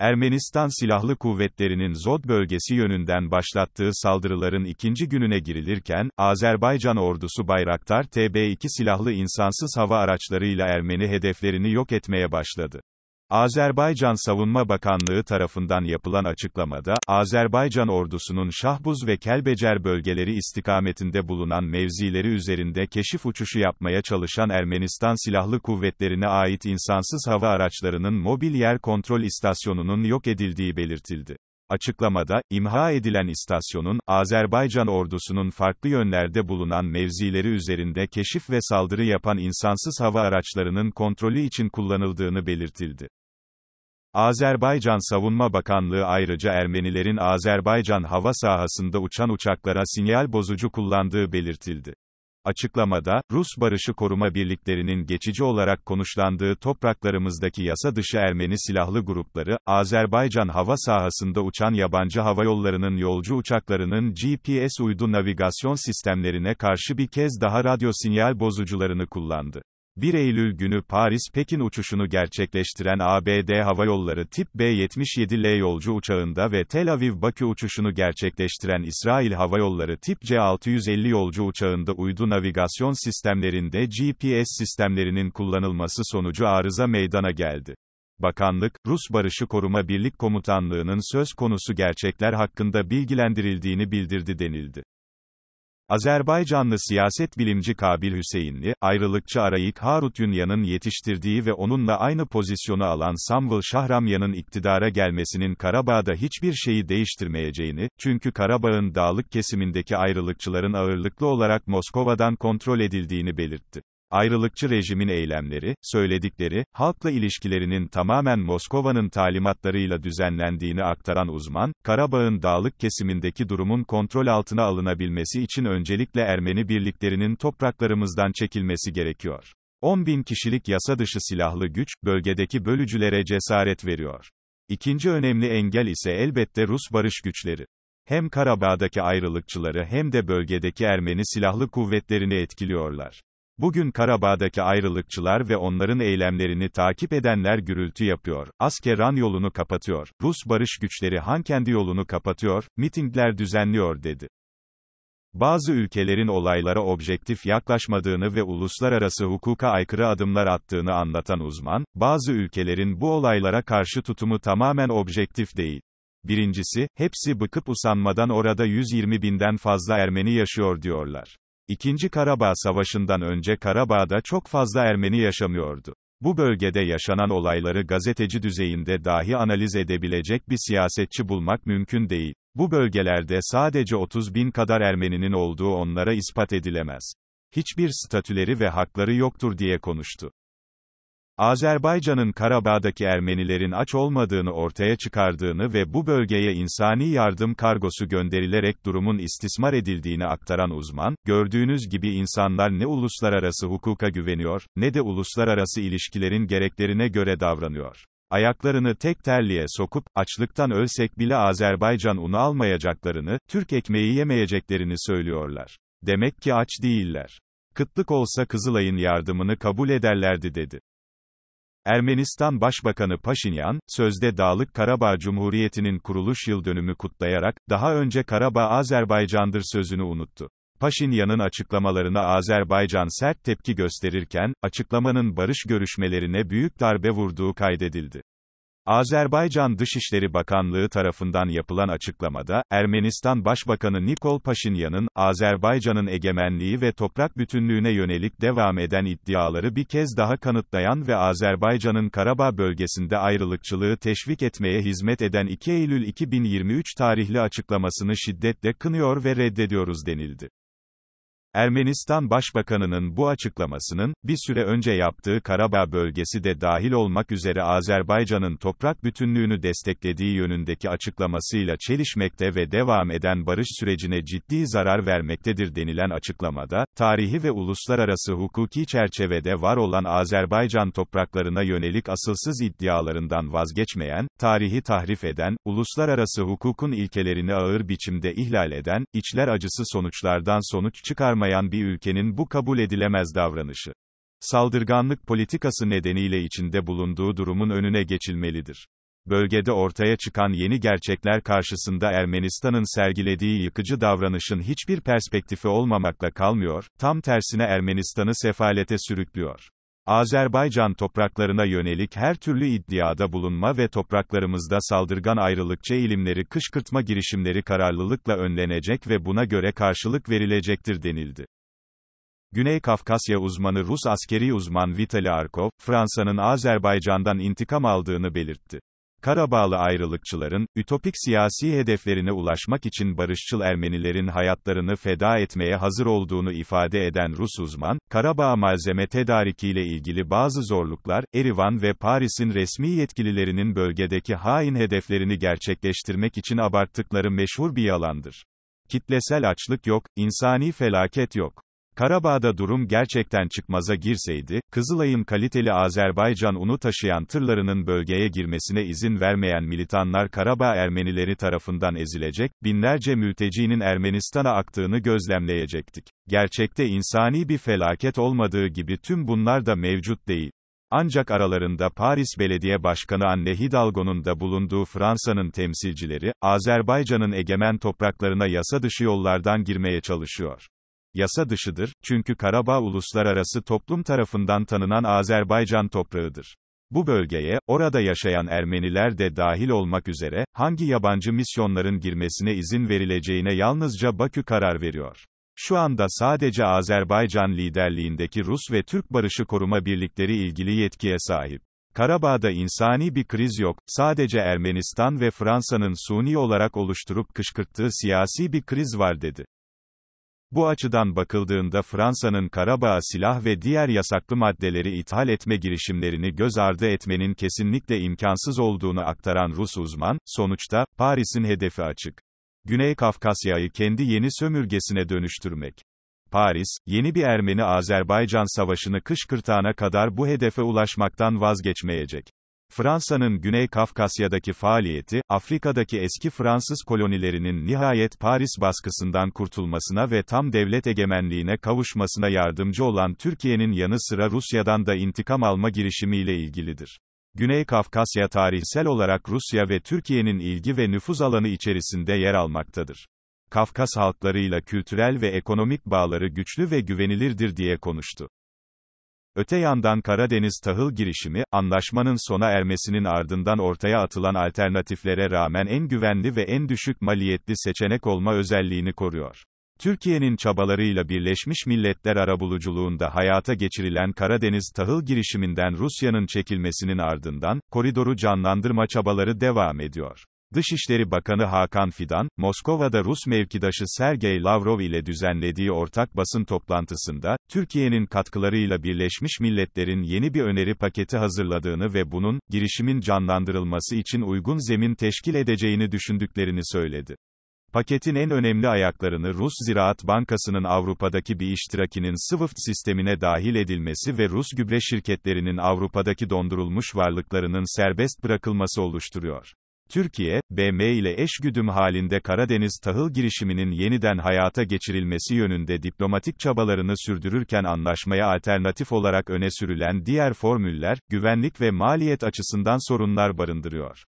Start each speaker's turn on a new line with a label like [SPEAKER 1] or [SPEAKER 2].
[SPEAKER 1] Ermenistan Silahlı Kuvvetleri'nin Zod bölgesi yönünden başlattığı saldırıların ikinci gününe girilirken, Azerbaycan ordusu Bayraktar TB2 silahlı insansız hava araçlarıyla Ermeni hedeflerini yok etmeye başladı. Azerbaycan Savunma Bakanlığı tarafından yapılan açıklamada, Azerbaycan ordusunun Şahbuz ve Kelbecer bölgeleri istikametinde bulunan mevzileri üzerinde keşif uçuşu yapmaya çalışan Ermenistan Silahlı Kuvvetlerine ait insansız hava araçlarının mobil yer kontrol istasyonunun yok edildiği belirtildi. Açıklamada, imha edilen istasyonun, Azerbaycan ordusunun farklı yönlerde bulunan mevzileri üzerinde keşif ve saldırı yapan insansız hava araçlarının kontrolü için kullanıldığını belirtildi. Azerbaycan Savunma Bakanlığı ayrıca Ermenilerin Azerbaycan hava sahasında uçan uçaklara sinyal bozucu kullandığı belirtildi. Açıklamada, Rus Barışı Koruma Birliklerinin geçici olarak konuşlandığı topraklarımızdaki yasa dışı Ermeni silahlı grupları, Azerbaycan hava sahasında uçan yabancı hava yollarının yolcu uçaklarının GPS uydu navigasyon sistemlerine karşı bir kez daha radyo sinyal bozucularını kullandı. 1 Eylül günü Paris-Pekin uçuşunu gerçekleştiren ABD Hava Yolları tip B-77L yolcu uçağında ve Tel Aviv-Bakü uçuşunu gerçekleştiren İsrail Hava Yolları tip C-650 yolcu uçağında uydu navigasyon sistemlerinde GPS sistemlerinin kullanılması sonucu arıza meydana geldi. Bakanlık, Rus Barışı Koruma Birlik Komutanlığı'nın söz konusu gerçekler hakkında bilgilendirildiğini bildirdi denildi. Azerbaycanlı siyaset bilimci Kabil Hüseyinli, ayrılıkçı Arayik Harut Yunyan'ın yetiştirdiği ve onunla aynı pozisyonu alan Samvel Şahramyan'ın iktidara gelmesinin Karabağ'da hiçbir şeyi değiştirmeyeceğini, çünkü Karabağ'ın dağlık kesimindeki ayrılıkçıların ağırlıklı olarak Moskova'dan kontrol edildiğini belirtti. Ayrılıkçı rejimin eylemleri, söyledikleri, halkla ilişkilerinin tamamen Moskova'nın talimatlarıyla düzenlendiğini aktaran uzman, Karabağ'ın dağlık kesimindeki durumun kontrol altına alınabilmesi için öncelikle Ermeni birliklerinin topraklarımızdan çekilmesi gerekiyor. 10 bin kişilik yasa dışı silahlı güç, bölgedeki bölücülere cesaret veriyor. İkinci önemli engel ise elbette Rus barış güçleri. Hem Karabağ'daki ayrılıkçıları hem de bölgedeki Ermeni silahlı kuvvetlerini etkiliyorlar. Bugün Karabağ'daki ayrılıkçılar ve onların eylemlerini takip edenler gürültü yapıyor. Askeran yolunu kapatıyor. Rus barış güçleri Hankendi yolunu kapatıyor, mitingler düzenliyor dedi. Bazı ülkelerin olaylara objektif yaklaşmadığını ve uluslararası hukuka aykırı adımlar attığını anlatan uzman, bazı ülkelerin bu olaylara karşı tutumu tamamen objektif değil. Birincisi, hepsi bıkıp usanmadan orada 120 binden fazla Ermeni yaşıyor diyorlar. İkinci Karabağ Savaşı'ndan önce Karabağ'da çok fazla Ermeni yaşamıyordu. Bu bölgede yaşanan olayları gazeteci düzeyinde dahi analiz edebilecek bir siyasetçi bulmak mümkün değil. Bu bölgelerde sadece 30 bin kadar Ermeninin olduğu onlara ispat edilemez. Hiçbir statüleri ve hakları yoktur diye konuştu. Azerbaycan'ın Karabağ'daki Ermenilerin aç olmadığını ortaya çıkardığını ve bu bölgeye insani yardım kargosu gönderilerek durumun istismar edildiğini aktaran uzman, gördüğünüz gibi insanlar ne uluslararası hukuka güveniyor, ne de uluslararası ilişkilerin gereklerine göre davranıyor. Ayaklarını tek terliğe sokup, açlıktan ölsek bile Azerbaycan unu almayacaklarını, Türk ekmeği yemeyeceklerini söylüyorlar. Demek ki aç değiller. Kıtlık olsa Kızılay'ın yardımını kabul ederlerdi dedi. Ermenistan Başbakanı Paşinyan, sözde Dağlık Karabağ Cumhuriyeti'nin kuruluş yıl dönümü kutlayarak, daha önce Karabağ Azerbaycan'dır sözünü unuttu. Paşinyan'ın açıklamalarına Azerbaycan sert tepki gösterirken, açıklamanın barış görüşmelerine büyük darbe vurduğu kaydedildi. Azerbaycan Dışişleri Bakanlığı tarafından yapılan açıklamada, Ermenistan Başbakanı Nikol Paşinyan'ın, Azerbaycan'ın egemenliği ve toprak bütünlüğüne yönelik devam eden iddiaları bir kez daha kanıtlayan ve Azerbaycan'ın Karabağ bölgesinde ayrılıkçılığı teşvik etmeye hizmet eden 2 Eylül 2023 tarihli açıklamasını şiddetle kınıyor ve reddediyoruz denildi. Ermenistan Başbakanı'nın bu açıklamasının, bir süre önce yaptığı Karabağ bölgesi de dahil olmak üzere Azerbaycan'ın toprak bütünlüğünü desteklediği yönündeki açıklamasıyla çelişmekte ve devam eden barış sürecine ciddi zarar vermektedir denilen açıklamada, tarihi ve uluslararası hukuki çerçevede var olan Azerbaycan topraklarına yönelik asılsız iddialarından vazgeçmeyen, tarihi tahrif eden, uluslararası hukukun ilkelerini ağır biçimde ihlal eden, içler acısı sonuçlardan sonuç çıkarmaya olmayan bir ülkenin bu kabul edilemez davranışı. Saldırganlık politikası nedeniyle içinde bulunduğu durumun önüne geçilmelidir. Bölgede ortaya çıkan yeni gerçekler karşısında Ermenistan'ın sergilediği yıkıcı davranışın hiçbir perspektifi olmamakla kalmıyor, tam tersine Ermenistan'ı sefalete sürüklüyor. Azerbaycan topraklarına yönelik her türlü iddiada bulunma ve topraklarımızda saldırgan ayrılıkçı ilimleri, kışkırtma girişimleri kararlılıkla önlenecek ve buna göre karşılık verilecektir denildi. Güney Kafkasya uzmanı Rus askeri uzman Vitali Arkov, Fransa'nın Azerbaycan'dan intikam aldığını belirtti. Karabağlı ayrılıkçıların, ütopik siyasi hedeflerine ulaşmak için barışçıl Ermenilerin hayatlarını feda etmeye hazır olduğunu ifade eden Rus uzman, Karabağ malzeme tedarikiyle ilgili bazı zorluklar, Erivan ve Paris'in resmi yetkililerinin bölgedeki hain hedeflerini gerçekleştirmek için abarttıkları meşhur bir yalandır. Kitlesel açlık yok, insani felaket yok. Karabağ'da durum gerçekten çıkmaza girseydi, Kızılay'ın kaliteli Azerbaycan unu taşıyan tırlarının bölgeye girmesine izin vermeyen militanlar Karabağ Ermenileri tarafından ezilecek, binlerce mültecinin Ermenistan'a aktığını gözlemleyecektik. Gerçekte insani bir felaket olmadığı gibi tüm bunlar da mevcut değil. Ancak aralarında Paris Belediye Başkanı Anne Hidalgo'nun da bulunduğu Fransa'nın temsilcileri, Azerbaycan'ın egemen topraklarına yasa dışı yollardan girmeye çalışıyor yasa dışıdır, çünkü Karabağ uluslararası toplum tarafından tanınan Azerbaycan toprağıdır. Bu bölgeye, orada yaşayan Ermeniler de dahil olmak üzere, hangi yabancı misyonların girmesine izin verileceğine yalnızca Bakü karar veriyor. Şu anda sadece Azerbaycan liderliğindeki Rus ve Türk Barışı Koruma Birlikleri ilgili yetkiye sahip. Karabağ'da insani bir kriz yok, sadece Ermenistan ve Fransa'nın suni olarak oluşturup kışkırttığı siyasi bir kriz var dedi. Bu açıdan bakıldığında Fransa'nın Karabağ'a silah ve diğer yasaklı maddeleri ithal etme girişimlerini göz ardı etmenin kesinlikle imkansız olduğunu aktaran Rus uzman, sonuçta, Paris'in hedefi açık. Güney Kafkasya'yı kendi yeni sömürgesine dönüştürmek. Paris, yeni bir Ermeni-Azerbaycan savaşını kış kırtağına kadar bu hedefe ulaşmaktan vazgeçmeyecek. Fransa'nın Güney Kafkasya'daki faaliyeti, Afrika'daki eski Fransız kolonilerinin nihayet Paris baskısından kurtulmasına ve tam devlet egemenliğine kavuşmasına yardımcı olan Türkiye'nin yanı sıra Rusya'dan da intikam alma girişimiyle ilgilidir. Güney Kafkasya tarihsel olarak Rusya ve Türkiye'nin ilgi ve nüfuz alanı içerisinde yer almaktadır. Kafkas halklarıyla kültürel ve ekonomik bağları güçlü ve güvenilirdir diye konuştu. Öte yandan Karadeniz tahıl girişimi, anlaşmanın sona ermesinin ardından ortaya atılan alternatiflere rağmen en güvenli ve en düşük maliyetli seçenek olma özelliğini koruyor. Türkiye'nin çabalarıyla Birleşmiş Milletler arabuluculuğunda hayata geçirilen Karadeniz tahıl girişiminden Rusya'nın çekilmesinin ardından, koridoru canlandırma çabaları devam ediyor. Dışişleri Bakanı Hakan Fidan, Moskova'da Rus mevkidaşı Sergey Lavrov ile düzenlediği ortak basın toplantısında, Türkiye'nin katkılarıyla Birleşmiş Milletler'in yeni bir öneri paketi hazırladığını ve bunun, girişimin canlandırılması için uygun zemin teşkil edeceğini düşündüklerini söyledi. Paketin en önemli ayaklarını Rus Ziraat Bankası'nın Avrupa'daki bir iştirakinin Swift sistemine dahil edilmesi ve Rus gübre şirketlerinin Avrupa'daki dondurulmuş varlıklarının serbest bırakılması oluşturuyor. Türkiye, BM ile eşgüdüm halinde Karadeniz tahıl girişiminin yeniden hayata geçirilmesi yönünde diplomatik çabalarını sürdürürken anlaşmaya alternatif olarak öne sürülen diğer formüller, güvenlik ve maliyet açısından sorunlar barındırıyor.